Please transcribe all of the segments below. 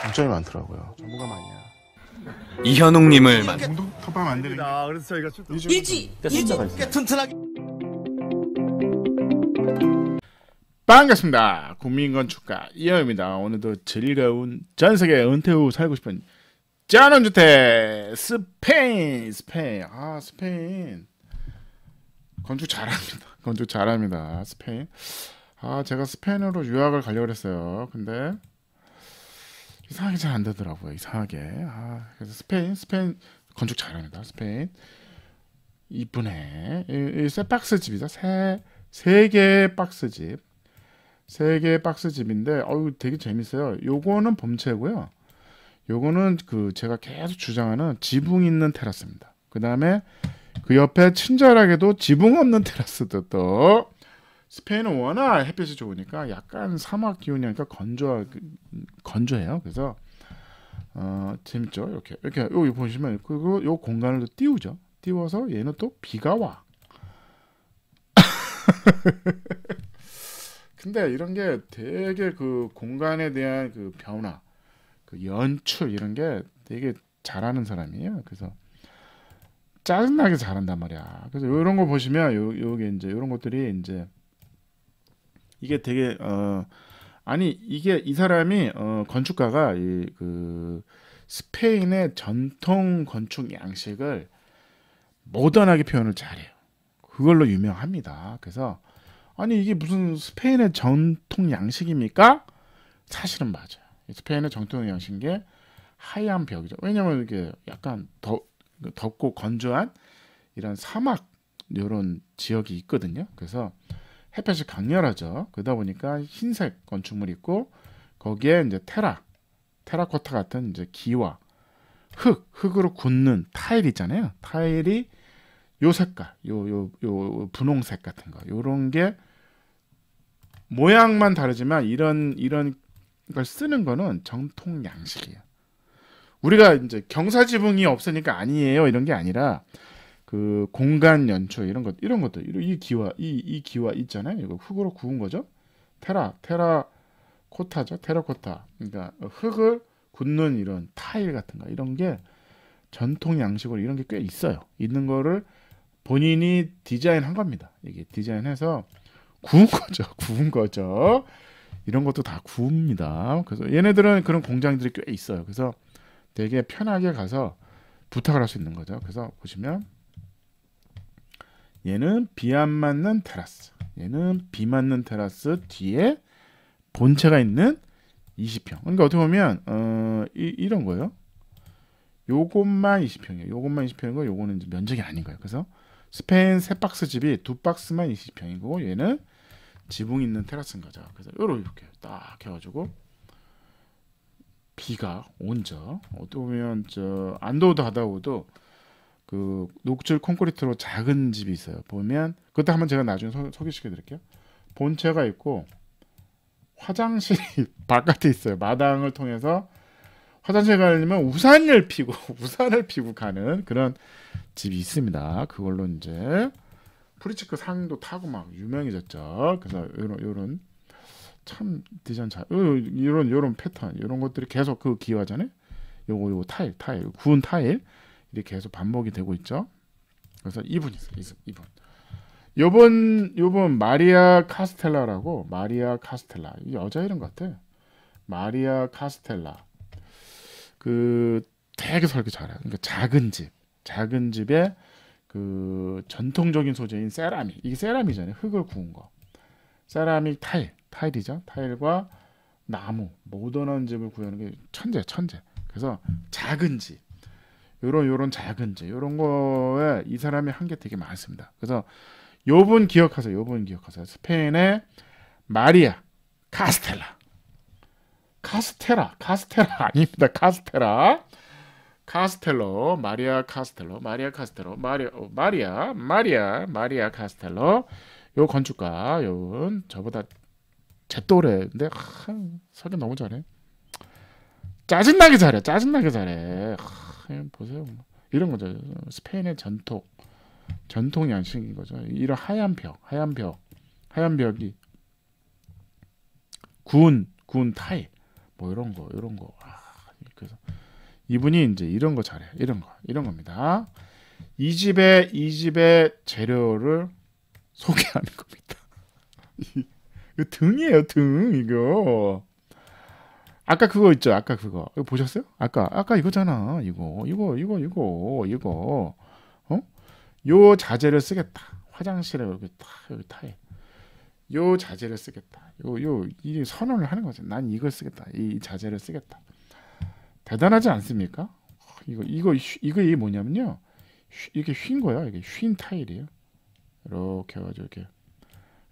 장점이 많더라고요. 정보가 많냐. 이현웅님을 만. 토방 안 되는. 아, 그래서 저희가 출 일지 일지 꽤 튼튼하게. 반갑습니다. 국민건축가 이현입니다. 오늘도 즐거운 전 세계 은퇴 후 살고 싶은 짠한 주택 스페인 스페인 아 스페인 건축 잘합니다. 건축 잘합니다. 스페인. 아 제가 스페인으로 유학을 가려고 했어요. 근데 이상하게 잘 안 되더라고요. 이상하게. 아, 그래서 스페인, 스페인 건축 잘합니다. 스페인 이쁘네. 이, 이 박스 집이다. 세세 개의 박스 집. 세 개의 박스 집인데 어유 되게 재밌어요. 요거는 봄채고요. 요거는 그 제가 계속 주장하는 지붕 있는 테라스입니다. 그 다음에 그 옆에 친절하게도 지붕 없는 테라스도 또 스페인은 워낙 햇빛이 좋으니까 약간 사막 기운이니까 건조하 건조해요. 그래서 어, 재밌죠? 이렇게 이렇게 여기 보시면 그리고 요 공간을 또 띄우죠. 띄워서 얘는 또 비가 와. 근데 이런 게 되게 그 공간에 대한 그 변화, 그 연출 이런 게 되게 잘하는 사람이에요. 그래서 짜증나게 잘한단 말이야. 그래서 이런 거 보시면 요 요게 이제 이런 것들이 이제 이게 되게 어 아니 이게 이 사람이 어, 건축가가 이 그 스페인의 전통 건축 양식을 모던하게 표현을 잘해요. 그걸로 유명합니다. 그래서 아니 이게 무슨 스페인의 전통 양식입니까? 사실은 맞아요. 스페인의 전통 양식인 게 하얀 벽이죠. 왜냐면 이게 약간 더, 덥고 건조한 이런 사막 이런 지역이 있거든요. 그래서 햇볕이 강렬하죠. 그러다 보니까 흰색 건축물이 있고 거기에 이제 테라, 테라코타 같은 이제 기와 흙, 흙으로 굳는 타일 있잖아요. 타일이 요 색깔, 요, 요, 요 분홍색 같은 거, 요런 게 모양만 다르지만 이런, 이런 걸 쓰는 거는 정통 양식이에요. 우리가 이제 경사지붕이 없으니까 아니에요. 이런 게 아니라 그 공간 연초 이런 것 이런 것들 이런 이 기와 이이 기와 있잖아요. 이거 흙으로 구운 거죠. 테라 테라 코타죠. 테라코타. 그러니까 흙을 굳는 이런 타일 같은 거 이런 게 전통 양식으로 이런 게 꽤 있어요. 있는 거를 본인이 디자인한 겁니다. 이게 디자인해서 구운 거죠. 구운 거죠. 이런 것도 다 구웁니다. 그래서 얘네들은 그런 공장들이 꽤 있어요. 그래서 되게 편하게 가서 부탁을 할 수 있는 거죠. 그래서 보시면 얘는 비 안 맞는 테라스 얘는 비 맞는 테라스 뒤에 본체가 있는 20평 그러니까 어떻게 보면 어, 이, 런 거예요 요것만 20평이에요 요것만 20평이고 요거는 면적이 아닌 거예요 그래서 스페인 세 박스 집이 두 박스만 20평이고 얘는 지붕 있는 테라스인 거죠 그래서 요렇게 딱 해가지고 비가 온죠 어떻게 보면 저 안도도 하다오도 그 녹출 콘크리트로 작은 집이 있어요. 보면 그때 한번 제가 나중에 소, 개시켜 드릴게요. 본체가 있고 화장실이 바깥에 있어요. 마당을 통해서 화장실 가려면 우산을 피고 우산을 피고 가는 그런 집이 있습니다. 그걸로 이제 프리츠크 상도 타고 막 유명해졌죠. 그래서 요런 요런 참 디자인 잘 어, 요런 요런 패턴 요런 것들이 계속 그 기화잖아요. 요거 요거 타일 타일 구운 타일 이게 계속 반복이 되고 있죠. 그래서 2분 있어요. 2분. 요번 요번 마리아 카스텔라라고 마리아 카스텔라 여자 이름 같아. 마리아 카스텔라. 그 되게 설계 잘해요. 그러니까 작은 집, 작은 집에 그 전통적인 소재인 세라믹, 이게 세라믹이잖아요. 흙을 구운 거. 세라믹 타일, 타일이죠. 타일과 나무, 모던한 집을 구하는 게 천재, 천재. 그래서 작은 집, 요런 요런 작은 지 요런 거에 이 사람이 한 게 되게 많습니다. 그래서 요분 기억하세요. 요분 기억하세요. 스페인의 마리아 카스텔라. 카스테라, 카스테라 아닙니다. 카스테라. 카스텔로, 마리아 카스텔로, 마리아 카스텔로, 마리아, 어, 마리아, 마리아, 마리아 카스텔로. 요 건축가, 요분 저보다 제 또래인데 하, 설계 너무 잘해. 짜증나게 잘해. 짜증나게 잘해. 아. 그냥 보세요. 뭐. 이런 거죠. 스페인의 전통, 전통 양식인 거죠. 이런 하얀 벽, 하얀 벽, 하얀 벽이 구운 구운 타일, 뭐 이런 거, 이런 거. 아, 그래서 이분이 이제 이런 거 잘해요. 이런 거, 이런 겁니다. 이 집의 이 집의 재료를 소개하는 겁니다. 이 등이에요, 등 이거. 아까 그거 있죠. 아까 그거. 이거 보셨어요? 아까 아까 이거잖아. 이거 이거 이거 이거 이거 어? 요 자재를 쓰겠다. 화장실에 이렇게 다 여기 타에 요 자재를 쓰겠다. 요요이 선언을 하는 거죠. 난 이걸 쓰겠다. 이, 자재를 쓰겠다. 대단하지 않습니까? 이거 이거 이거 이게 뭐냐면요. 이게쉰 거야. 이게 쉰 타일이에요. 이렇게 해가지고 이렇게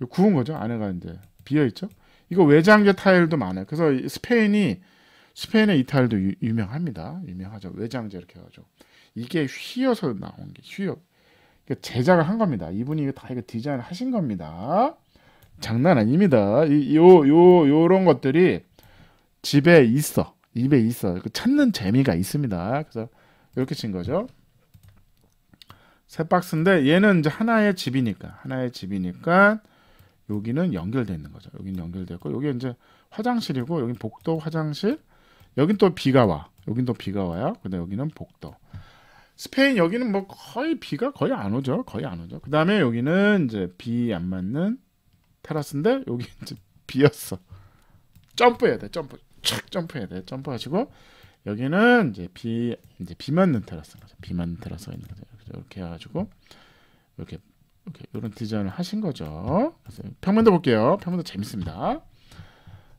구운 거죠. 안에가 이제 비어 있죠. 이거 외장계 타일도 많아요. 그래서 스페인이 스페인의 이탈도 유, 명합니다 유명하죠. 외장제 이렇게 해가지고 이게 휘어서 나온 게 휘어 그러니까 제작을 한 겁니다. 이분이 다 이거 디자인을 하신 겁니다. 장난 아닙니다. 이, 요, 요, 요런 것들이 집에 있어. 입에 있어. 그 찾는 재미가 있습니다. 그래서 이렇게 친 거죠. 세 박스인데 얘는 이제 하나의 집이니까 하나의 집이니까 여기는 연결돼 있는 거죠. 여기는 연결되고 여기 이제 화장실이고 여긴 복도 화장실. 여긴 또 비가 와. 여긴 또 비가 와요. 근데 여기는 복도. 스페인 여기는 뭐 거의 비가 거의 안 오죠. 거의 안 오죠. 그 다음에 여기는 이제 비 안 맞는 테라스인데 여기 이제 비었어. 점프해야 돼. 점프. 착 점프해야 돼. 점프하시고 여기는 이제 비 이제 비 맞는 테라스인 거죠. 비 맞는 테라스가 있는 거죠. 이렇게 해가지고 이렇게 이렇게 이런 디자인을 하신 거죠. 그래서 평면도 볼게요. 평면도 재밌습니다.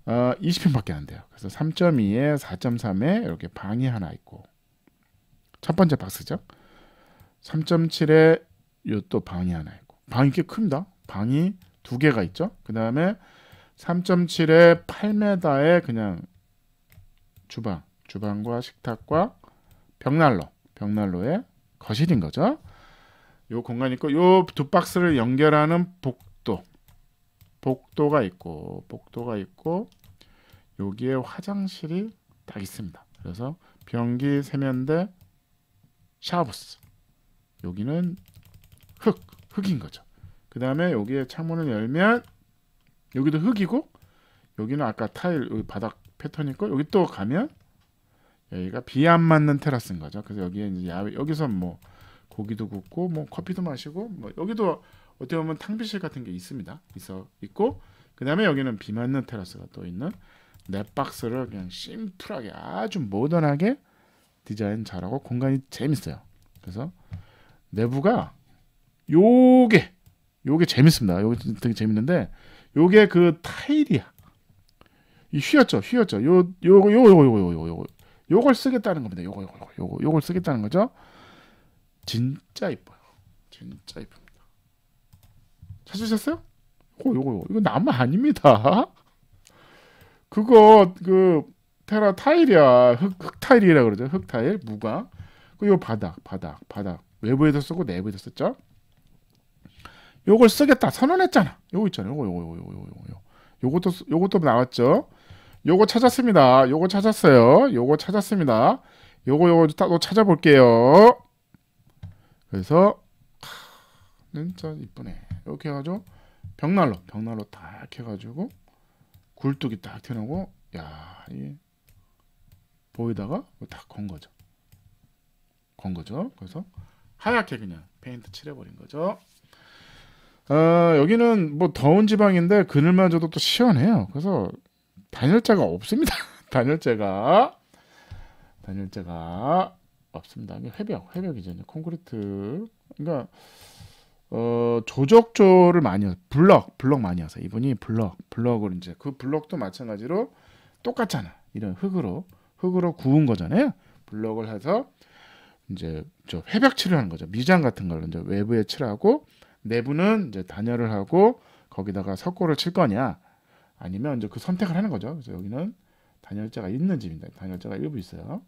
어, 20평밖에 안 돼요. 그래서 3.2에 4.3에 이렇게 방이 하나 있고 첫 번째 박스죠. 3.7에 요또 방이 하나 있고 방이 꽤 큽니다. 방이 두 개가 있죠. 그 다음에 3.7에 8m에 그냥 주방, 주방과 식탁과 벽난로, 벽난로에 거실인 거죠. 요 공간이 있고 요 두 박스를 연결하는 복도 복도가 있고 복도가 있고 여기에 화장실이 딱 있습니다. 그래서 변기 세면대 샤워부스 여기는 흙 흙인 거죠. 그 다음에 여기에 창문을 열면 여기도 흙이고 여기는 아까 타일 여기 바닥 패턴 있고 여기 또 가면 여기가 비 안 맞는 테라스인 거죠. 그래서 여기에 이제 야외 여기서 뭐 고기도 굽고 뭐 커피도 마시고 뭐 여기도 어떻게 보면 탕비실 같은 게 있습니다. 있어 있고 그 다음에 여기는 비 맞는 테라스가 또 있는 넷박스를 그냥 심플하게 아주 모던하게 디자인 잘하고 공간이 재밌어요. 그래서 내부가 요게 요게 재밌습니다. 요게 되게 재밌는데 요게 그 타일이야. 휘었죠, 휘었죠. 요 요거 요요 요요 요걸 쓰겠다는 겁니다. 요거 요거 요거 요걸 쓰겠다는 거죠. 진짜 이뻐요. 진짜 이쁩니다. 찾으셨어요? 어, 거 요거. 이거 나무 아닙니다. 그거, 그, 테라 타일이야. 흙, 흙타일이라 그러죠. 흙타일, 무광. 그리 바닥, 바닥, 바닥. 외부에도 쓰고 내부에도 썼죠. 요걸 쓰겠다 선언했잖아. 요거 있잖아요. 요거 요거 요거 요거 요거. 요것도 요것도 나왔죠. 요거 찾았습니다. 요거 찾았어요. 요거 찾았습니다. 요거 요거 또 찾아볼게요. 그래서 진짜 이쁘네. 이렇게 해가지고 벽난로 벽난로 딱 해가지고 굴뚝이 딱 튀어나오고 야 이게 보이다가 뭐 다건 거죠. 건 거죠. 그래서 하얗게 그냥 페인트 칠해버린 거죠. 어, 여기는 뭐 더운 지방인데 그늘만 줘도 또 시원해요. 그래서 단열재가 없습니다. 단열재가 단열재가 없습니다. 이게 회벽, 회벽이죠. 콘크리트. 그러니까 어, 조적조를 많이 블럭, 블럭 많이 하세요. 이분이 블럭, 블럭을 이제 그 블럭도 마찬가지로 똑같잖아. 이런 흙으로 흙으로 구운 거잖아요. 블럭을 해서 이제 저 회벽칠을 하는 거죠. 미장 같은 걸 이제 외부에 칠하고 내부는 이제 단열을 하고 거기다가 석고를 칠 거냐 아니면 이제 그 선택을 하는 거죠. 그래서 여기는 단열재가 있는 집입니다. 단열재가 일부 있어요.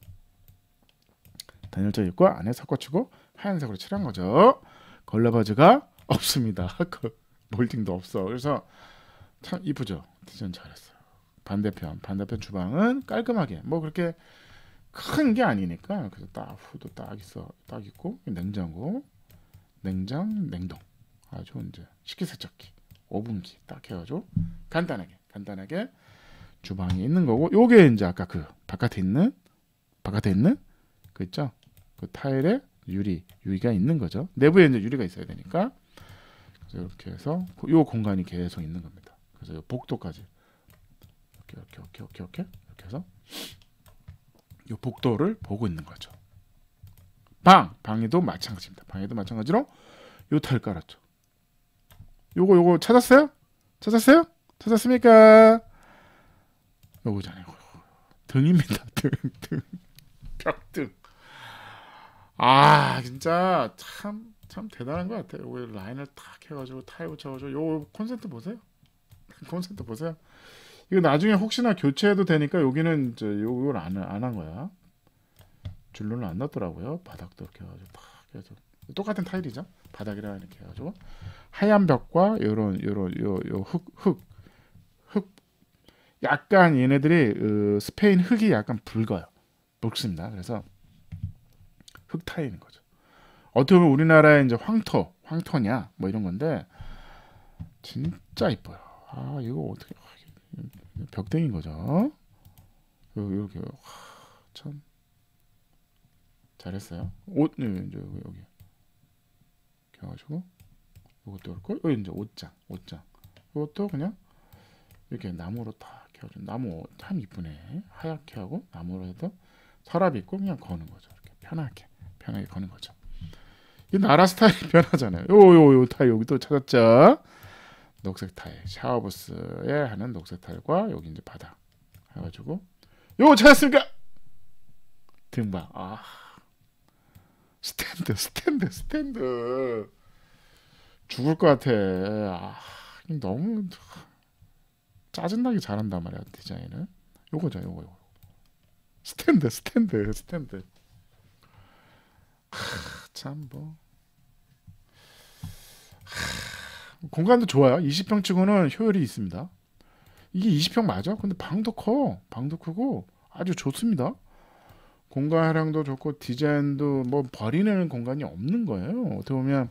단열재 있고 안에 섞어치고 하얀색으로 칠한 거죠. 걸러바지가 없습니다. 그 몰딩도 없어. 그래서 참 이쁘죠. 디자인 잘했어요. 반대편 반대편 주방은 깔끔하게 뭐 그렇게 큰 게 아니니까 그래서 딱 후도 딱 있어 딱 있고 냉장고 냉장 냉동 아주 이제 식기세척기 오븐기 딱 해가지고 간단하게 간단하게 주방이 있는 거고 요게 이제 아까 그 바깥에 있는 바깥에 있는 그 있죠 그 타일에 유리, 유리가 있는 거죠. 내부에 이제 유리가 있어야 되니까. 그래서 이렇게 해서 이 공간이 계속 있는 겁니다. 그래서 복도까지 이렇게 이렇게 이렇게 이렇게 이렇게 이렇게 해서 이 복도를 보고 있는 거죠. 방 방에도 마찬가지입니다. 방에도 마찬가지로 이 타일 깔았죠. 요거 요거 찾았어요? 찾았어요? 찾았습니까? 요거잖아요. 등입니다. 등 등. 벽등. 아 진짜 참 참 대단한 것 같아요. 여 라인을 탁 해가지고 타이 붙여가지고 요 콘센트 보세요. 콘센트 보세요. 이거 나중에 혹시나 교체해도 되니까 여기는 이제 요걸 안안 한 거야. 줄눈을 안 넣더라고요. 바닥도 이렇게 해가지고 탁 해서 똑같은 타일이죠. 바닥이라 이렇게 해가지고 하얀 벽과 요런 요런 요요흙흙 약간 얘네들이 으, 어, 스페인 흙이 약간 붉어요. 붉습니다. 그래서 흙타인 거죠. 어떻게 보면 우리나라의 이제 황토, 황토냐 뭐 이런 건데 진짜 이뻐요. 아 이거 어떻게 벽댕인 거죠. 그, 이렇게 와, 참 잘했어요. 옷 네, 이제 여기 여기 가지고 이것도 그렇고 여기 어, 이제 옷장, 옷장. 이것도 그냥 이렇게 나무로 다해가 나무 참 이쁘네. 하얗게 하고 나무로 해서 서랍 있고 그냥 거는 거죠. 이렇게 편하게. 평양게 거는 거죠. 이 나라 스타일이 변하잖아요. 요요 요 타일 여기 또 찾았죠. 녹색 타일 샤워부스에 하는 녹색 타일과 여기 이제 바닥 해가지고 요거 찾았습니까? 등반 아 스탠드 스탠드 스탠드 죽을 것 같아 아 너무 짜증나게 잘한단 말이야 디자인을 요거죠 요거 요거 스탠드 스탠드 스탠드 참 뭐. 공간도 좋아요. 20평 치고는 효율이 있습니다. 이게 20평 맞아? 근데 방도 커. 방도 크고 아주 좋습니다. 공간 활용도 좋고 디자인도 뭐 버리는 공간이 없는 거예요. 어떻게 보면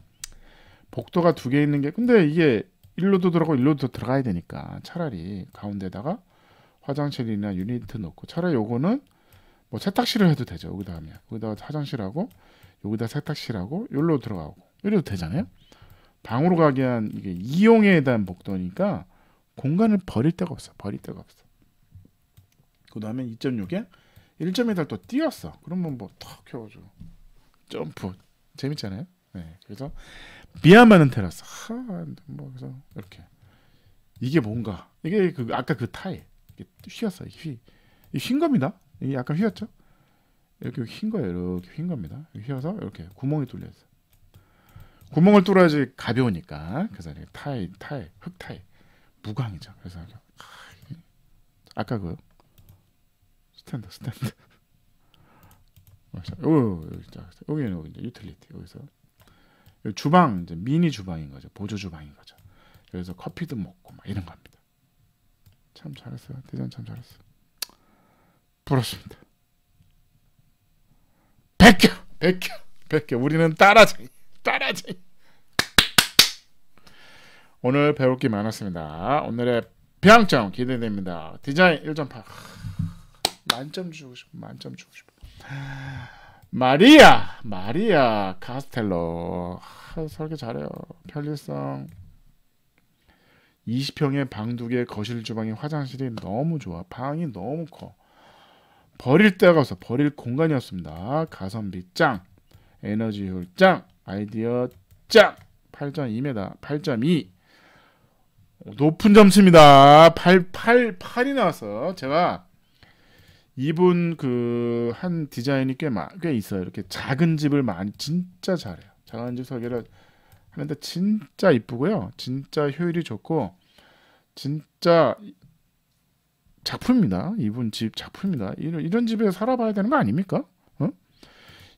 복도가 두 개 있는 게 근데 이게 일로도 들어가고 일로도 들어가야 되니까 차라리 가운데다가 화장실이나 유니트 넣고 차라리 요거는 뭐 세탁실을 해도 되죠. 여기다 하면 여기다 화장실하고 여기다 세탁실하고 여기로 들어가고 이래도 되잖아요. 방으로 가게 한 이게 이용에 대한 복도니까 공간을 버릴 데가 없어. 버릴 데가 없어. 그 다음에 2.6에 1.2달 또 뛰었어. 그러면 뭐턱 해가지고 점프 재밌잖아요. 네, 그래서 비아마는 테라스. 하, 뭐 그래서 이렇게 이게 뭔가 이게 그 아까 그 타일 이게 휘었어. 휘, 휜 겁니다. 이게 약간 휘었죠. 이렇게 흰 거예요. 이렇게 흰 겁니다. 휘어서 이렇게 구멍이 뚫려 있어. 구멍을 뚫어야지 가벼우니까. 그래서 타이 타이 흙 타이 무광이죠. 그래서 아까 그 스탠드 스탠드. 어, 여기는 여기 이제 유틸리티 여기서 주방 이제 미니 주방인 거죠. 보조 주방인 거죠. 여기서 커피도 먹고 막 이런 겁니다. 참잘했어 디자인 참잘했어 부럽습니다. 백겨 백겨 백겨 우리는 따라쟁이 따라쟁이 오늘 배울 게 많았습니다. 오늘의 평점 기대됩니다. 디자인 1.8 만점 주고 싶어 만점 주고 싶어 마리아 마리아 카스텔로 하, 설계 잘해요. 편리성 20평의 방 두 개, 거실, 주방이 화장실이 너무 좋아. 방이 너무 커. 버릴 때가 없어 버릴 공간이었습니다 가성비 짱 에너지 효율 짱 아이디어 짱 8.2m 8.2 높은 점수입니다 8, 8, 8이 나왔어 제가 이분 그 한 디자인이 꽤, 마, 꽤 있어요 이렇게 작은 집을 많이 진짜 잘해요 작은 집 설계를 하는데 진짜 이쁘고요 진짜 효율이 좋고 진짜 작품입니다. 이분 집 작품입니다. 이런, 이런 집에 살아봐야 되는 거 아닙니까? 어?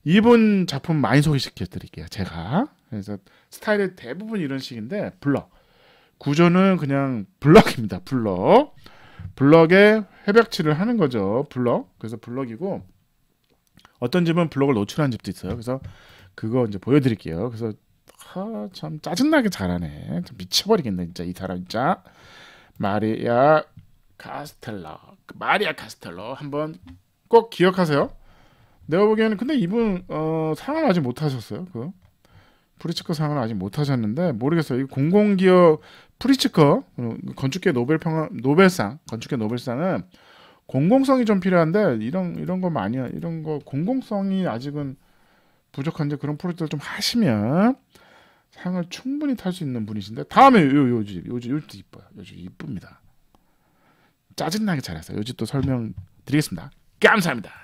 이분 작품 많이 소개시켜 드릴게요. 제가. 그래서 스타일의 대부분 이런 식인데 블럭. 구조는 그냥 블럭입니다. 블럭. 블럭에 회벽치를 하는 거죠. 블럭. 그래서 블럭이고 어떤 집은 블럭을 노출한 집도 있어요. 그래서 그거 이제 보여드릴게요. 그래서 아, 참 짜증나게 잘하네. 미쳐버리겠네 진짜 이 사람 진짜. 말이야 카스텔라 마리아 카스텔러 한번 꼭 기억하세요. 내가 보기에는 근데 이분 어, 상을 아직 못 하셨어요. 그 프리츠커 상을 아직 못 하셨는데 모르겠어요. 이 공공기업 프리츠커 건축계 노벨 평 노벨상 건축계 노벨상은 공공성이 좀 필요한데 이런 이런 거 많이 이런 거 공공성이 아직은 부족한데 그런 프로젝트를 좀 하시면 상을 충분히 탈 수 있는 분이신데 다음에 요요집 요집 요집 이뻐요. 요집 이쁩니다. 짜증나게 잘했어요. 요지 또 설명 드리겠습니다. 감사합니다.